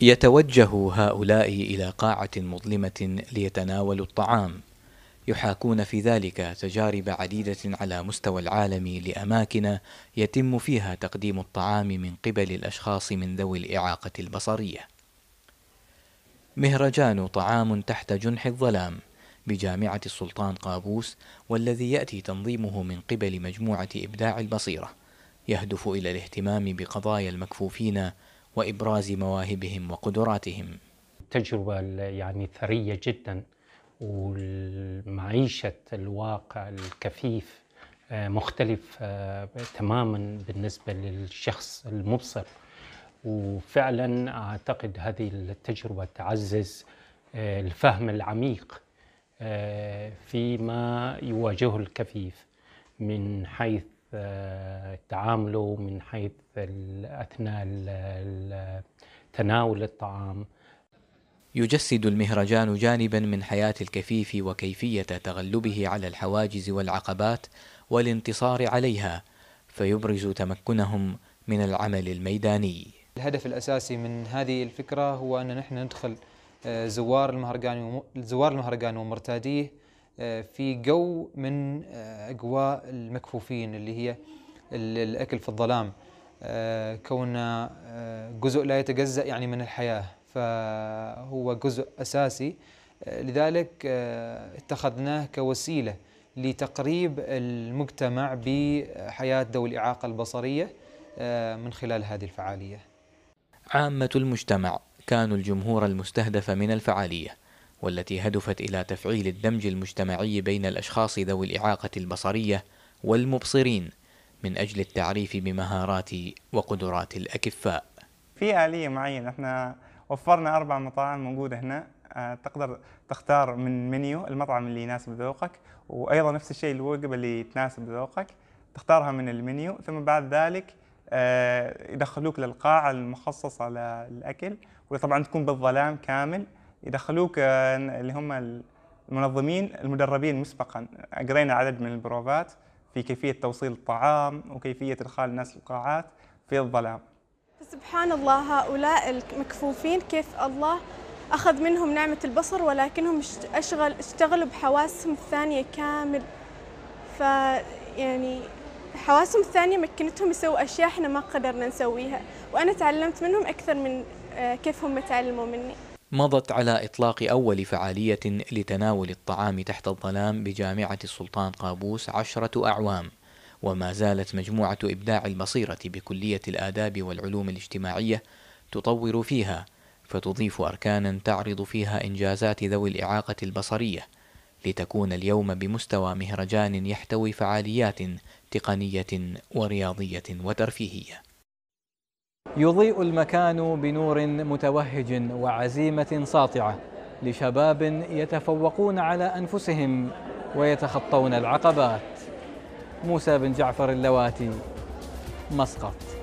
يتوجه هؤلاء إلى قاعة مظلمة ليتناولوا الطعام يحاكون في ذلك تجارب عديدة على مستوى العالم لأماكن يتم فيها تقديم الطعام من قبل الأشخاص من ذوي الإعاقة البصرية. مهرجان طعام تحت جنح الظلام بجامعة السلطان قابوس والذي يأتي تنظيمه من قبل مجموعة إبداع البصيرة يهدف إلى الاهتمام بقضايا المكفوفين وإبراز مواهبهم وقدراتهم تجربة يعني ثرية جدا ومعيشة الواقع الكثيف آه، مختلف آه، تماما بالنسبة للشخص المبصر وفعلا أعتقد هذه التجربة تعزز آه، الفهم العميق فيما يواجهه الكفيف من حيث تعامله من حيث أثناء تناول الطعام يجسد المهرجان جانبا من حياة الكفيف وكيفية تغلبه على الحواجز والعقبات والانتصار عليها فيبرز تمكنهم من العمل الميداني الهدف الأساسي من هذه الفكرة هو أن نحن ندخل آه، زوار المهرجان زوار المهرجان ومرتاديه في جو من آه، أجواء المكفوفين اللي هي الأكل في الظلام آه، كون آه، جزء لا يتجزأ يعني من الحياة فهو جزء أساسي لذلك اتخذناه كوسيلة لتقريب المجتمع بحياة ذوي الإعاقة البصرية من خلال هذه الفعالية عامة المجتمع كانوا الجمهور المستهدف من الفعالية والتي هدفت إلى تفعيل الدمج المجتمعي بين الأشخاص ذوي الإعاقة البصرية والمبصرين من أجل التعريف بمهارات وقدرات الأكفاء في آلية معينة احنا وفرنا أربع مطاعم موجودة هنا آه، تقدر تختار من منيو المطعم اللي يناسب ذوقك وأيضا نفس الشيء الوجبة اللي تناسب ذوقك تختارها من المنيو ثم بعد ذلك آه، يدخلوك للقاعة المخصصة للأكل وطبعا تكون بالظلام كامل يدخلوك آه، اللي هم المنظمين المدربين مسبقا قرينا عدد من البروفات في كيفيه توصيل الطعام وكيفيه ادخال الناس القاعات في الظلام سبحان الله هؤلاء المكفوفين كيف الله أخذ منهم نعمة البصر ولكنهم أشغل اشتغلوا بحواسهم الثانية كامل ف يعني حواسهم الثانية مكنتهم يسووا أشياء إحنا ما قدرنا نسويها وأنا تعلمت منهم أكثر من آه، كيف هم تعلموا مني مضت على إطلاق أول فعالية لتناول الطعام تحت الظلام بجامعة السلطان قابوس عشرة أعوام وما زالت مجموعة إبداع البصيرة بكلية الآداب والعلوم الاجتماعية تطور فيها فتضيف أركانا تعرض فيها إنجازات ذوي الإعاقة البصرية لتكون اليوم بمستوى مهرجان يحتوي فعاليات تقنية ورياضية وترفيهية يضيء المكان بنور متوهج وعزيمة ساطعة لشباب يتفوقون على أنفسهم ويتخطون العقبات موسى بن جعفر اللواتي مسقط